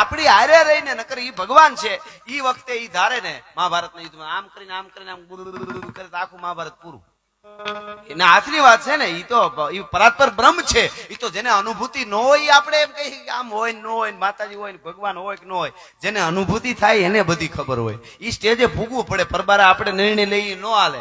આપણી હારે રહીને નકર ઈ ભગવાન છે ઈ વખતે ઈ ધારે ને મહાભારતના યુદ્ધમાં આમ કરીને આમ કરીને આમ કરે આખું મહાભારત પૂરું એના હાથની વાત છે ને ઈ તો ઈ પરાત્પર બ્રહ્મ છે ઈ તો જેને અનુભૂતિ ન હોય આપણે એમ કહી આમ હોય ન હોય માતાજી હોય ભગવાન હોય કે ન હોય જેને અનુભૂતિ થાય એને બધી ખબર હોય ઈ સ્ટેજે ભૂગવું પડે પરબારા આપણે નિર્ણય લઈ ન હાલે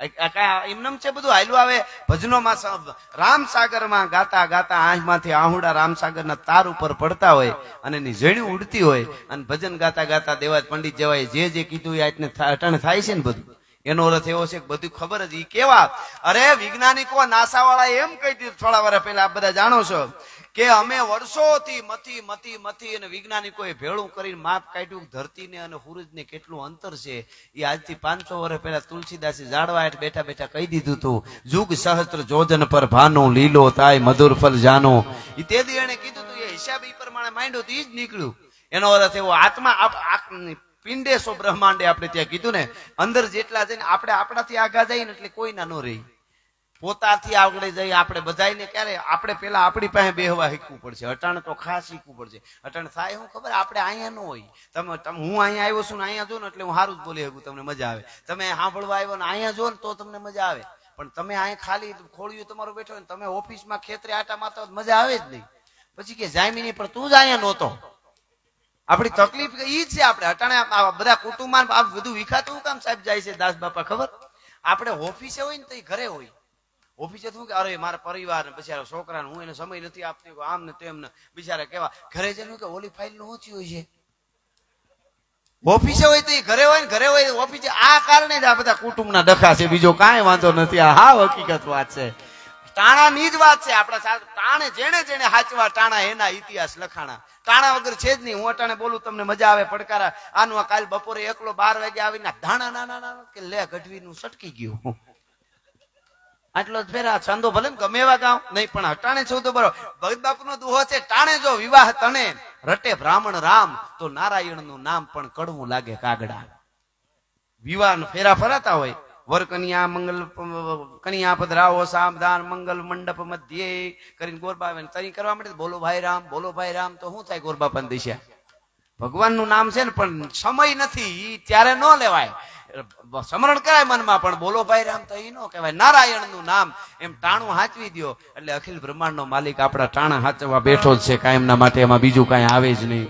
એમનેમ છે બધું હાલ્યું આવે ભજનોમાં રામસાગરમાં ગાતા ગાતા આંખમાંથી આહુડા રામસાગરના તાર ઉપર પડતા હોય અને એની ઝેણી ઉડતી હોય અને ભજન ગાતા ગાતા દેવાજ પંડિત જેવાય જે જે કીધું એ અટણ થાય છે ને બધું એનો અર્થ એવો છે કે બધું ખબર જ એ કેવા અરે વિજ્ઞાનિકો નાસા વાળા એમ કહી દીધું થોડા વર્ષ પહેલા આપ બધા જાણો છો કે અમે વર્ષોથી મતી મથી મથી અને વૈજ્ઞાનિકોએ ભેળું કરીને માપ કાઢ્યું ધરતીને અને સૂરજને કેટલું અંતર છે એ આજથી પાંચસો વર્ષ પહેલા તુલસીદાસે જાળવા હેઠ બેઠા બેઠા કહી દીધું હતું જુગ સહસ્ત્ર જોજન પર ભાનો લીલો થાય મધુર ફલ જાનો એ તે દી એને કીધું હતું એ હિસાબ એ પ્રમાણે માંડ્યું હતું એ જ નીકળ્યું એનો અર્થ એવો આત્મા પિંડેશો બ્રહ્માંડે આપણે ત્યાં કીધું ને અંદર જેટલા જઈને આપણે આપણાથી આગા જઈએ ને એટલે કોઈના ન રહી પોતાથી આગળ જઈ આપણે બધાને ક્યારે આપણે પેલા આપણી પાસે બેહવા શીખવું પડશે અટાણ તો ખાસ શીખવું પડશે અટાણ થાય હું ખબર આપણે અહીંયા ન હોય તમે હું અહીંયા આવ્યો છું ને અહીંયા જો ને એટલે હું સારું જ બોલી શકું તમને મજા આવે તમે સાંભળવા આવ્યો ને અહીંયા જો ને તો તમને મજા આવે પણ તમે અહીંયા ખાલી ખોળ્યું તમારું બેઠો ને તમે ઓફિસમાં ખેતરે આટા માતા મારતા મજા આવે જ નહીં પછી કે જામીની પણ તું જ અહીંયા નહોતો આપણી તકલીફ ઈ છે આપણે અટાણે બધા કુટુંબમાં બધું વિખાતું કામ સાહેબ જાય છે દાસ બાપા ખબર આપણે ઓફિસે હોય ને તો એ ઘરે હોય ઓફિસે શું કે અરે મારા પરિવાર બિચારા છોકરાને હું એને સમય નથી આપતી આમ ને તેમ ને બિચારા કેવા ઘરે જઈને કે ઓલી ફાઇલ નું ઓછી હોય છે ઓફિસે હોય તો એ ઘરે હોય ને ઘરે હોય ઓફિસે આ કારણે જ આ બધા કુટુંબના ડખા છે બીજો કાંઈ વાંધો નથી આ હા હકીકત વાત છે ટાણાની જ વાત છે આપણા ટાણે જેને જેને હાચવા ટાણા એના ઇતિહાસ લખાણા ટાણા વગર છે જ નહીં હું અટાણે બોલું તમને મજા આવે પડકારા આનું આ કાલ બપોરે એકલો બાર વાગે આવીને ધાણા નાના નાના કે લે નું સટકી ગયું આટલો જ ફેરા છંદો ભલે ગમે એવા ગાઉં નહીં પણ હટાણે છું તો બરો ભગત બાપુ નો દુહો છે ટાણે જો વિવાહ તણે રટે બ્રાહ્મણ રામ તો નારાયણ નું નામ પણ કડવું લાગે કાગડા વિવાહ ફેરા ફરાતા હોય વર કન્યા મંગલ કન્યા પધરાવો સામધાન મંગલ મંડપ મધ્યે કરીને ગોરબા તરી કરવા માટે બોલો ભાઈ રામ બોલો ભાઈ રામ તો શું થાય ગોરબા પણ દિશા ભગવાનનું નામ છે ને પણ સમય નથી ત્યારે ન લેવાય સ્મરણ કરાય મનમાં પણ બોલો ભાઈ રામ તો એ નો કહેવાય નારાયણનું નામ એમ ટાણું હાચવી દો એટલે અખિલ બ્રહ્માંડનો માલિક આપણા ટાણા હાચવા બેઠો જ છે કાયમના માટે એમાં બીજું કાંઈ આવે જ નહીં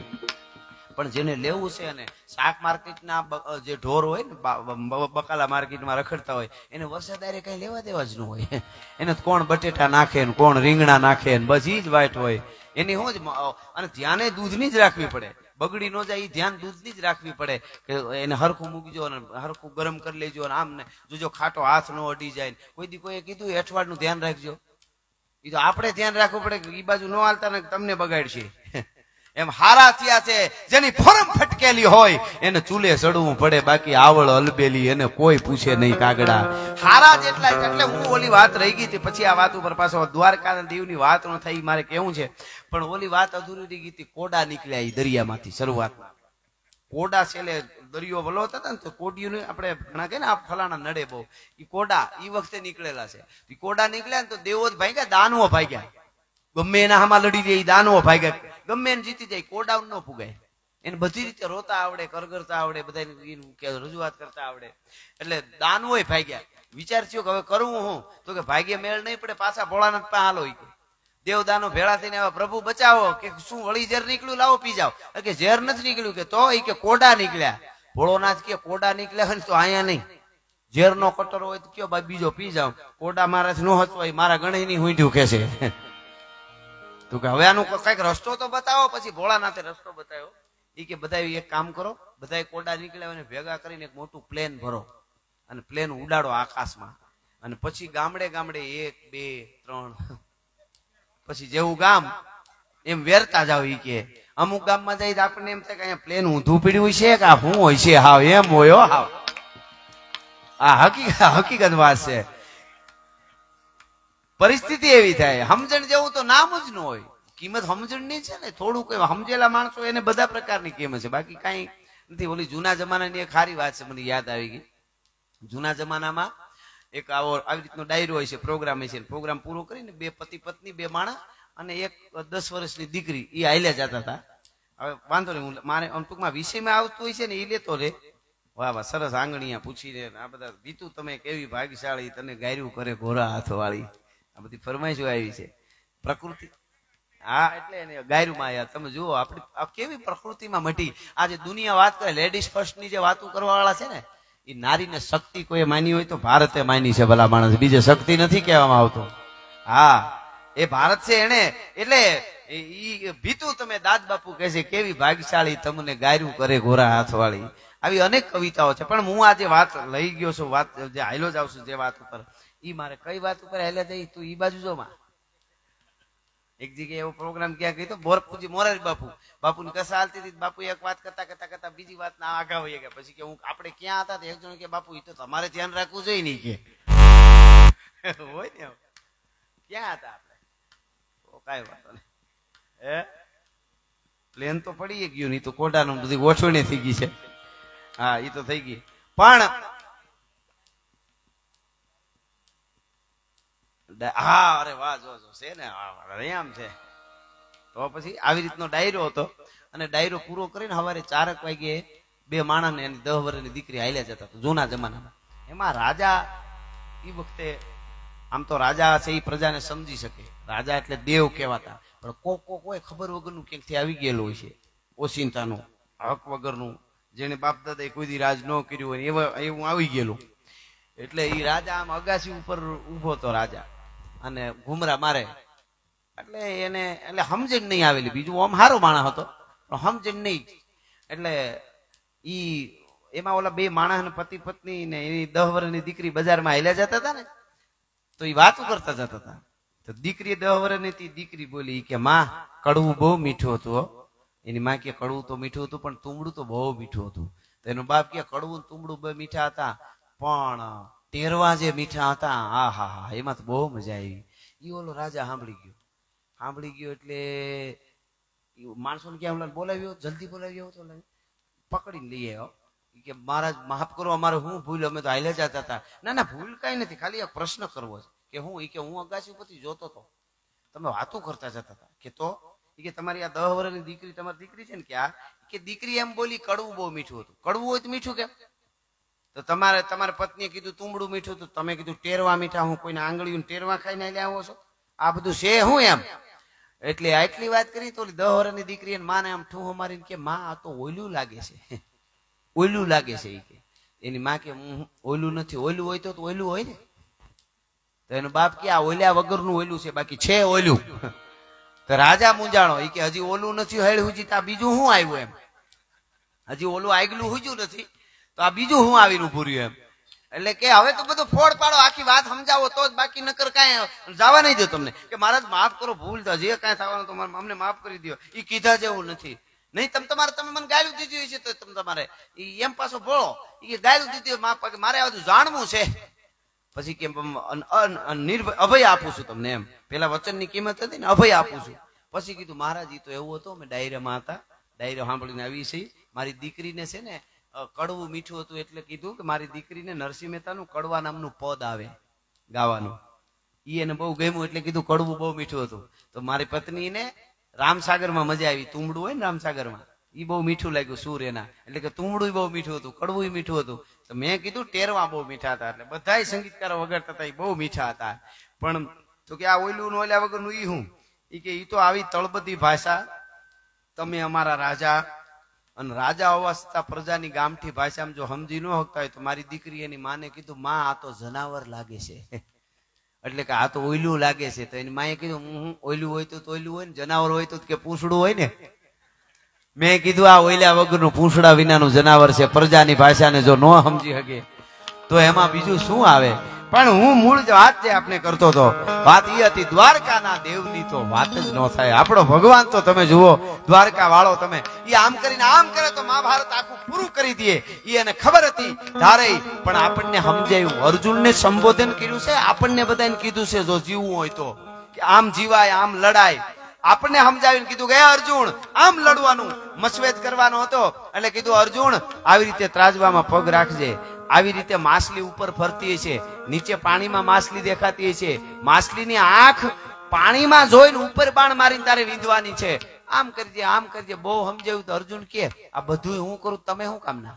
પણ જેને લેવું છે અને શાક માર્કેટના જે ઢોર હોય ને બકાલા માર્કેટમાં રખડતા હોય એને વરસાદ આરે કઈ લેવા દેવા જ ન હોય એને કોણ બટેટા નાખે ને કોણ રીંગણા નાખે ને બધી જ વાઇટ હોય એની હું જ અને ધ્યાને દૂધની જ રાખવી પડે બગડી ન જાય એ ધ્યાન દૂધની જ રાખવી પડે કે એને હરખું મૂકજો અને હરખું ગરમ કરી લેજો અને આમ ને જોજો ખાટો હાથ ન અડી જાય કોઈ દી કોઈએ કીધું એઠવાડનું ધ્યાન રાખજો એ તો આપણે ધ્યાન રાખવું પડે કે એ બાજુ ન હાલતા ને તમને બગાડશે એમ હારા થયા છે જેની ફોરમ ફટકેલી હોય એને ચૂલે ચડવું પડે બાકી આવડ અલબેલી એને કોઈ પૂછે નહીં કાગડા હારા જેટલા એટલે હું ઓલી વાત રહી ગઈ પછી આ વાત ઉપર પાછો દ્વારકા દીવની વાત ન થઈ મારે કેવું છે પણ ઓલી વાત અધૂરી રહી ગઈ કોડા નીકળ્યા એ દરિયામાંથી શરૂઆતમાં કોડા છેલ્લે દરિયો વલો હતા ને તો કોડિયું આપણે ઘણા કહે ને આ ફલાણા નડે બહુ એ કોડા એ વખતે નીકળેલા છે એ કોડા નીકળ્યા ને તો દેવો ભાગ્યા દાનવો ભાગ્યા ગમે એના હામાં લડી જાય દાનો ભાગે ગમે એને જીતી જાય કોડાઉન ન ફૂગાય એને બધી રીતે રોતા આવડે કરગરતા આવડે બધા રજૂઆત કરતા આવડે એટલે દાનો ભાગ્યા વિચાર કે હવે કરવું હું તો કે ભાગ્ય મેળ નહીં પડે પાછા ભોળાનાથ પા હાલો દેવદાનો ભેળા થઈને આવા પ્રભુ બચાવો કે શું વળી ઝેર નીકળ્યું લાવો પી જાવ કે ઝેર નથી નીકળ્યું કે તો એ કે કોડા નીકળ્યા ભોળોનાથ કે કોડા નીકળ્યા ને તો અહીંયા નહીં ઝેરનો કટરો હોય તો કયો ભાઈ બીજો પી જાવ કોડા મારાથી નો હતો મારા ગણે ની હુંડ્યું કે છે તો કે હવે આનું કઈક રસ્તો તો બતાવો પછી ભોળાનાથે રસ્તો બતાવ્યો એ કે બધા એક કામ કરો બધા કોડા નીકળ્યા અને ભેગા કરીને એક મોટું પ્લેન ભરો અને પ્લેન ઉડાડો આકાશમાં અને પછી ગામડે ગામડે એક બે ત્રણ પછી જેવું ગામ એમ વેરતા જાવ ઈ કે અમુક ગામમાં જઈ આપણને એમ થાય કે અહીંયા પ્લેન ઊંધું પીડ્યું છે કે આ શું હોય છે હા એમ હોય હાવ આ હકીકત હકીકત વાત છે પરિસ્થિતિ એવી થાય સમજણ જેવું તો નામ જ ન હોય કિંમત સમજણની છે ને થોડુંક સમજેલા માણસો એને બધા પ્રકારની કિંમત છે બાકી કાંઈ નથી ઓલી જૂના જમાનાની એક સારી વાત છે મને યાદ આવી ગઈ જૂના જમાનામાં એક આવો આવી રીતનો ડાયરો હોય છે પ્રોગ્રામ હોય છે પ્રોગ્રામ પૂરો કરીને બે પતિ પત્ની બે માણા અને એક દસ વર્ષની દીકરી એ હાલ્યા જતા હતા હવે વાંધો નહીં હું મારે ટૂંકમાં વિષયમાં આવતું હોય છે ને એ લેતો રે વાહ વાહ સરસ આંગણીયા પૂછીને આ બધા બીતું તમે કેવી ભાગ્યશાળી તને ગાયરું કરે ઘોરા હાથ વાળી આ બધી ફરમાઈશો આવી છે પ્રકૃતિ હા એટલે એને ગાયરું માયા તમે જુઓ આપણી આ કેવી પ્રકૃતિમાં મટી આજે દુનિયા વાત કરે લેડીઝ ફર્સ્ટ ની જે વાતો કરવાવાળા છે ને એ નારીને શક્તિ કોઈ માની હોય તો ભારતે માની છે ભલા માણસ બીજે શક્તિ નથી કહેવામાં આવતો હા એ ભારત છે એને એટલે ઈ ભીતું તમે દાદ બાપુ કહે છે કેવી ભાગશાળી તમને ગાયરું કરે ઘોરા હાથવાળી આવી અનેક કવિતાઓ છે પણ હું આજે વાત લઈ ગયો છું વાત જે હાઈલો જાઉં છું જે વાત ઉપર ઈ મારે કઈ વાત ઉપર હેલે થઈ તું ઈ બાજુ જો એક જગ્યાએ એવો પ્રોગ્રામ ક્યાં ગયો મોરપુજી મોરારી બાપુ બાપુની કસા હાલતી હતી બાપુ એક વાત કરતા કરતા કરતા બીજી વાત ના આગા હોય ગયા પછી કે હું આપણે ક્યાં હતા એક જણ કે બાપુ એ તો તમારે ધ્યાન રાખવું જોઈએ નહીં કે હોય ને ક્યાં હતા આપણે કઈ વાત હે પ્લેન તો પડી ગયું નહીં તો કોટાનું બધી ગોઠવણી થઈ ગઈ છે હા એ તો થઈ ગઈ પણ હા અરે વાહ જો જો છે ને રેમ છે તો પછી આવી રીતનો ડાયરો હતો અને ડાયરો પૂરો કરીને સવારે ચારક વાગે બે માણસ ને એની દહ વર્ષની દીકરી હાલ્યા જતા જૂના જમાનામાં એમાં રાજા એ વખતે આમ તો રાજા છે એ પ્રજાને સમજી શકે રાજા એટલે દેવ કહેવાતા પણ કો કો કોઈ ખબર વગરનું ક્યાંકથી આવી ગયેલું હોય છે ઓશિંતાનું હક વગરનું જેને બાપ દાદા કોઈ દી રાજ ન કર્યું હોય એવા એવું આવી ગયેલું એટલે એ રાજા આમ અગાસી ઉપર ઊભો હતો રાજા અને ઘુમરા મારે એટલે એને એટલે સમજણ નહીં આવેલી બીજું આમ સારો માણસ હતો પણ સમજણ નહીં એટલે ઈ એમાં ઓલા બે માણસ ને પતિ પત્ની ને એની દહ વર્ષની દીકરી બજારમાં હેલ્યા જતા હતા ને તો એ વાતો કરતા જતા હતા તો દીકરી દહ વર્ષની હતી દીકરી બોલી કે માં કડવું બહુ મીઠું હતું એની માં કે કડવું તો મીઠું હતું પણ તુંબડું તો બહુ મીઠું હતું તો એનો બાપ કે કડવું તુંબડું બહુ મીઠા હતા પણ ટેરવા જે મીઠા હતા હા હા હા એમાં તો બહુ મજા આવી એ ઓલો રાજા સાંભળી ગયો સાંભળી ગયો એટલે માણસો માણસોને ક્યાં બોલાવ્યો જલ્દી બોલાવ્યો તો પકડીને લઈ આવ્યો કે મહારાજ માફ કરો અમારે હું ભૂલ અમે તો હાલે જતા હતા ના ના ભૂલ કઈ નથી ખાલી એક પ્રશ્ન કરવો છે કે હું એ કે હું અગાસી ઉપરથી જોતો હતો તમે વાતો કરતા જતા હતા કે તો કે તમારી આ દહ વર્ષની દીકરી તમારી દીકરી છે ને કે આ કે દીકરી એમ બોલી કડવું બહુ મીઠું હતું કડવું હોય તો મીઠું કેમ તો તમારે તમારા પત્નીએ કીધું તુંબડું મીઠું તો તમે કીધું ટેરવા મીઠા હું કોઈને આંગળીઓ ટેરવા ખાઈને લઈ આવો છો આ બધું છે હું એમ એટલે આટલી વાત કરી તો દહરની દીકરી માને આમ ઠૂહો મારીને કે માં આ તો ઓયલું લાગે છે ઓયલું લાગે છે એ કે એની માં કે હું ઓયલું નથી ઓયલું હોય તો ઓયલું હોય ને તો એનો બાપ કે આ ઓલ્યા વગરનું ઓયલું છે બાકી છે ઓયલું તો રાજા મુંજાણો એ કે હજી ઓલું નથી હેડ હુજી તા બીજું શું આવ્યું એમ હજી ઓલું આગલું હુજ્યું નથી તો આ બીજું હું આવીને ઉભું રહ્યું એમ એટલે કે હવે તો બધું ફોડ પાડો આખી વાત સમજાવો તો જ બાકી નકર કાંઈ જવા નહીં દો તમને કે મહારાજ માફ કરો ભૂલ તો જે કાંઈ થવાનું તો અમને માફ કરી દો એ કીધા જેવું નથી નહીં તમે તમારે તમે મને ગાયું દીધી છે તો તમે તમારે એમ પાછો ભોળો એ ગાયું દીધી મારે આ બધું જાણવું છે પછી કેમ નિર્ભય અભય આપું છું તમને એમ પેલા વચનની કિંમત હતી ને અભય આપું છું પછી કીધું મહારાજ એ તો એવું હતો અમે ડાયરામાં હતા ડાયરો સાંભળીને આવી છે મારી દીકરીને છે ને કડવું મીઠું હતું એટલે કીધું કે મારી દીકરીને નરસિંહ મહેતાનું કડવા નામનું પદ આવે ગાવાનું એ એને બહુ ગમ્યું એટલે કીધું કડવું બહુ મીઠું હતું તો મારી પત્નીને રામસાગરમાં મજા આવી તુંબડું હોય ને રામસાગરમાં એ બહુ મીઠું લાગ્યું સુર એના એટલે કે તુંબડું બહુ મીઠું હતું કડવું મીઠું હતું તો મેં કીધું ટેરવા બહુ મીઠા હતા એટલે બધા સંગીતકારો વગર હતા એ બહુ મીઠા હતા પણ તો કે આ ઓયલું નું ઓલ્યા વગરનું એ હું એ કે એ તો આવી તળબદી ભાષા તમે અમારા રાજા અને રાજા હોવા છતાં પ્રજાની ગામઠી ભાષામાં જો સમજી ન શકતા હોય તો મારી દીકરી એની માને કીધું માં આ તો જનાવર લાગે છે એટલે કે આ તો ઓયલું લાગે છે તો એની માએ કીધું હું ઓયલું હોય તો ઓયલું હોય ને જનાવર હોય તો કે પૂછડું હોય ને મેં કીધું આ ઓયલા વગરનું પૂછડા વિનાનું જનાવર છે પ્રજાની ભાષાને જો ન સમજી શકે તો એમાં બીજું શું આવે પણ હું મૂળ વાત જે આપણે કરતો હતો વાત એ હતી દ્વારકાના દેવની તો વાત જ ન થાય આપણો ભગવાન તો તમે જુઓ દ્વારકા વાળો તમે એ આમ કરીને આમ કરે તો મહાભારત આખું પૂરું કરી દે એને ખબર હતી ધારે પણ આપણને સમજાયું અર્જુનને સંબોધન કર્યું છે આપણને બધાને કીધું છે જો જીવવું હોય તો કે આમ જીવાય આમ લડાય આપણને સમજાવીને કીધું કે અર્જુન આમ લડવાનું મસવેદ કરવાનો હતો એટલે કીધું અર્જુન આવી રીતે ત્રાજવામાં પગ રાખજે આવી રીતે માછલી ઉપર ફરતી છે નીચે પાણીમાં માછલી દેખાતી છે માછલીની આંખ પાણીમાં જોઈને ઉપર બાણ મારીને તારે વીંધવાની છે આમ કરજે આમ કરજે બહુ સમજાયું તો અર્જુન કે આ બધું હું કરું તમે શું કામના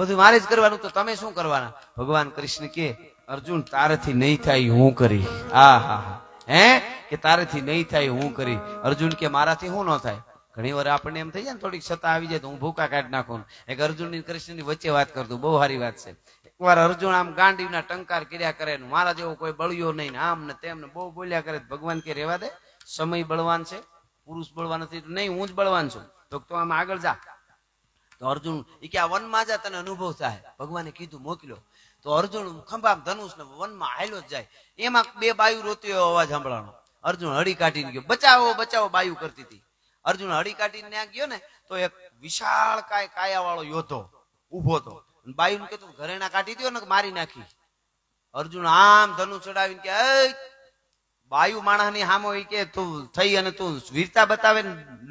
બધું મારે જ કરવાનું તો તમે શું કરવાના ભગવાન કૃષ્ણ કે અર્જુન તારેથી નહીં થાય હું કરી આ હા હા હે કે તારેથી નહીં થાય હું કરી અર્જુન કે મારાથી હું ન થાય ઘણી વાર આપણને એમ થઈ જાય ને થોડીક સત્તા આવી જાય તો હું ભૂકા કાઢી નાખું એક અર્જુન અર્જુનની કૃષ્ણની વચ્ચે વાત કરતું બહુ સારી વાત છે એકવાર અર્જુન આમ ગાંડી ના ટંકાર કર્યા કરે મારા જેવો કોઈ બળ્યો નહીં આમ ને તેમને બહુ બોલ્યા કરે ભગવાન કે રેવા દે સમય બળવાન છે પુરુષ બળવાન નથી નહીં હું જ બળવાન છું તો તું આમ આગળ જા તો અર્જુન એ કે આ વનમાં જા તને અનુભવ થાય ભગવાને કીધું મોકલ્યો તો અર્જુન ખંભામ ધનુષ ને વનમાં હાલ્યો જ જાય એમાં બે બાયુ રોતી અવાજ સાંભળવાનો અર્જુન હળી કાઢીને ગયો બચાવો બચાવો બાયુ કરતી હતી અર્જુન હળી કાઢીને ત્યાં ગયો ને તો એક વિશાળ કાય કાયા વાળો યોદ્ધો ઉભો હતો બાયું કીધું ઘરેણા કાઢી દો ને મારી નાખી અર્જુન આમ ધનુ ચડાવીને કે બાયુ માણસની સામો કે તું થઈ અને તું વીરતા બતાવે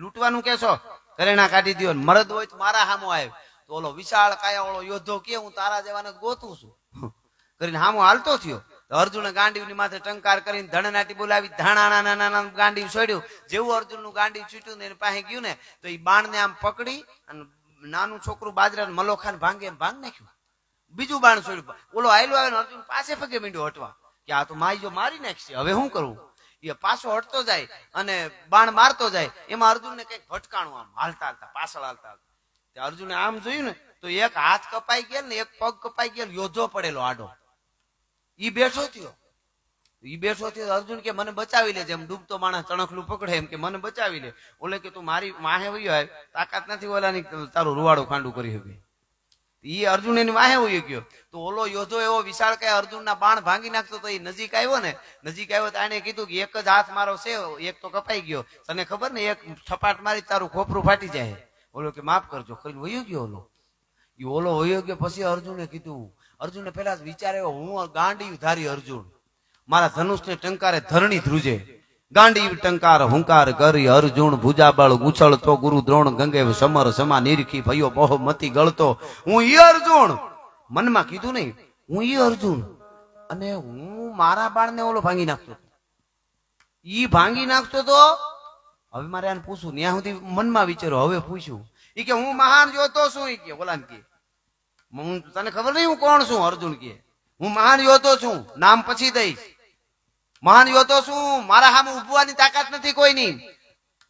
લૂંટવાનું કેશો ઘરેણા કાઢી દો મરદ હોય તો મારા સામો આવ્યો તો ઓલો વિશાળ કાયા વાળો યોદ્ધો કે હું તારા જેવાને ગોતું છું કરીને હામો હાલતો થયો અર્જુને ગાંડીવની માથે ટંકાર કરીને ધણ નાટી બોલાવી ધાણા નાના નાના ગાંડી છોડ્યું જેવું અર્જુનનું ગાંડી છૂટ્યું ને પાસે ગયું ને તો એ બાણ ને આમ પકડી અને નાનું છોકરું બાજરા મલોખાને ભાંગે એમ ભાંગ નાખ્યું બીજું બાણ છોડ્યું ઓલો આયલો આવે અર્જુન પાસે પગે મીંડ્યો હટવા કે આ તો માઈ જો મારી નાખશે હવે શું કરવું એ પાછો હટતો જાય અને બાણ મારતો જાય એમાં અર્જુનને કઈક ભટકાણું આમ હાલતા હાલતા પાછળ હાલતા હાલતા અર્જુને આમ જોયું ને તો એક હાથ કપાઈ ગયેલ ને એક પગ કપાઈ ગયેલ યોધો પડેલો આડો ઈ બેઠો થયો ઈ બેઠો થયો અર્જુન કે મને બચાવી લે જેમ ડૂબતો માણસ ચણકલું પકડે એમ કે મને બચાવી લે ઓલે કે તું મારી માહે વયો હોય તાકાત નથી ઓલાની તારું રૂવાડું ખાંડું કરી શકે ઈ અર્જુન એની વાહે હોય ગયો તો ઓલો યોધો એવો વિશાળ કે અર્જુનના બાણ ભાંગી નાખતો તો એ નજીક આવ્યો ને નજીક આવ્યો તો આને કીધું કે એક જ હાથ મારો છે એક તો કપાઈ ગયો તને ખબર ને એક છપાટ મારી તારું ખોપરું ફાટી જાય ઓલો કે માફ કરજો કઈ વયો ગયો ઓલો એ ઓલો વયો ગયો પછી અર્જુને કીધું અર્જુને પેલા વિચાર એવો હું ગાંડી ધારી અર્જુન મારા ધનુષને ટંકારે ધરણી ધ્રુજે ગાંડી ટંકાર હુંકાર કરી અર્જુન ભુજાબળ તો ગુરુ દ્રોણ ગંગે સમર સમા નિરખી ભયો બહુ મતી ગળતો હું ઈ અર્જુન મનમાં કીધું નહીં હું ઈ અર્જુન અને હું મારા બાળને ઓલો ભાંગી નાખતો ઈ ભાંગી નાખતો તો હવે મારે આને પૂછું ત્યાં સુધી મનમાં વિચારો હવે પૂછ્યું એ કે હું મહાન જોતો શું ઈ કે ઓલા કે હું તને ખબર નહીં હું કોણ છું અર્જુન કે હું મહાન યોદ્ધો છું નામ પછી દઈશ મહાન યોદ્ધો છું મારા સામે ઉભવાની તાકાત નથી કોઈની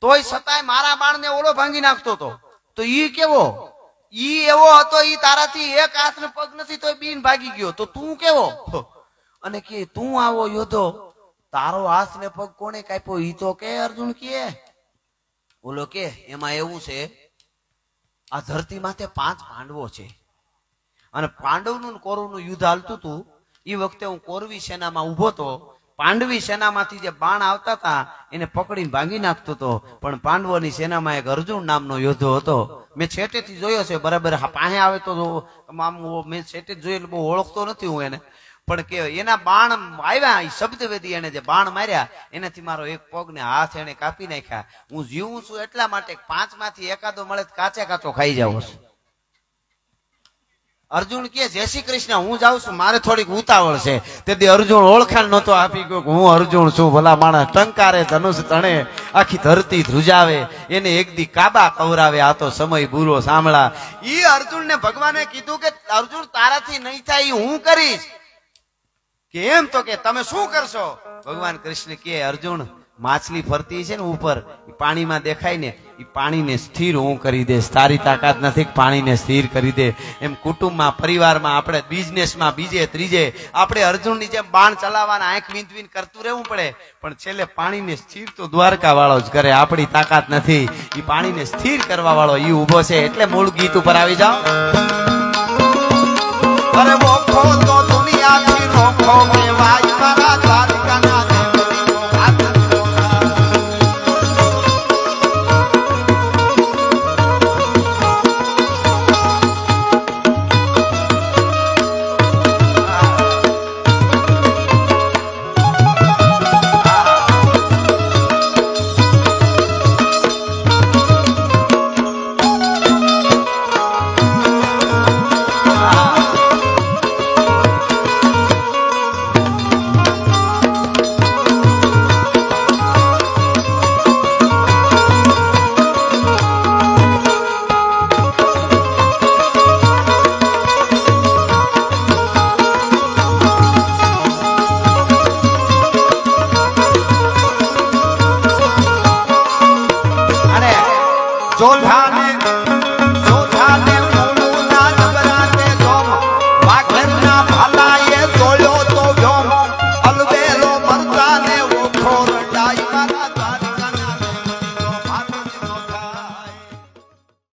તોય છતાંય મારા બાણને ઓળો ભાંગી નાખતો હતો તો ઈ કેવો ઈ એવો હતો ઈ તારાથી એક હાથ પગ નથી તો બીન ભાગી ગયો તો તું કેવો અને કે તું આવો યોદ્ધો તારો હાથ ને પગ કોને કાપ્યો ઈ તો કે અર્જુન કે બોલો કે એમાં એવું છે આ ધરતી માથે પાંચ પાંડવો છે અને પાંડવનું કૌરવનું યુદ્ધ હાલતું હતું એ વખતે હું કોરવી સેનામાં ઊભો હતો પાંડવી સેનામાંથી જે બાણ આવતા હતા એને પકડીને ભાંગી નાખતો હતો પણ પાંડવોની સેનામાં એક અર્જુન નામનો યોદ્ધો હતો મેં છેટેથી જોયો છે બરાબર પાસે આવે તો આમ મેં છેટે જોયો એટલે બહુ ઓળખતો નથી હું એને પણ કે એના બાણ આવ્યા એ શબ્દવેદી એને જે બાણ માર્યા એનાથી મારો એક પગને હાથ એને કાપી નાખ્યા હું જીવું છું એટલા માટે પાંચમાંથી એકાદો મળે કાચે કાચો ખાઈ જાઉં છું અર્જુન કે જય શ્રી કૃષ્ણ હું જાઉં છું મારે થોડીક ઉતાવળ છે તેથી અર્જુન ઓળખાણ નતો આપી ગયો હું અર્જુન છું ભલા માણસ ટંકારે ધનુષ તણે આખી ધરતી ધ્રુજાવે એને એક દી કાબા કવરાવે આ તો સમય બુરો સાંભળા એ અર્જુન ને ભગવાને કીધું કે અર્જુન તારાથી નહીં થાય હું કરીશ કેમ તો કે તમે શું કરશો ભગવાન કૃષ્ણ કે અર્જુન માછલી ફરતી છે ને ઉપર પાણીમાં દેખાય ને એ પાણીને સ્થિર હું કરી દે તારી તાકાત નથી પાણીને સ્થિર કરી દે એમ કુટુંબમાં પરિવારમાં આપણે બિઝનેસમાં બીજે ત્રીજે આપણે અર્જુનની જેમ બાણ ચલાવવાના આંખ વીંતવીન કરતું રહેવું પડે પણ છેલ્લે પાણીને સ્થિર તો દ્વારકા વાળો જ કરે આપણી તાકાત નથી એ પાણીને સ્થિર કરવા વાળો એ ઉભો છે એટલે મૂળ ગીત ઉપર આવી જાઓ અરે મોખો તો દુનિયાથી મોખો મેવાય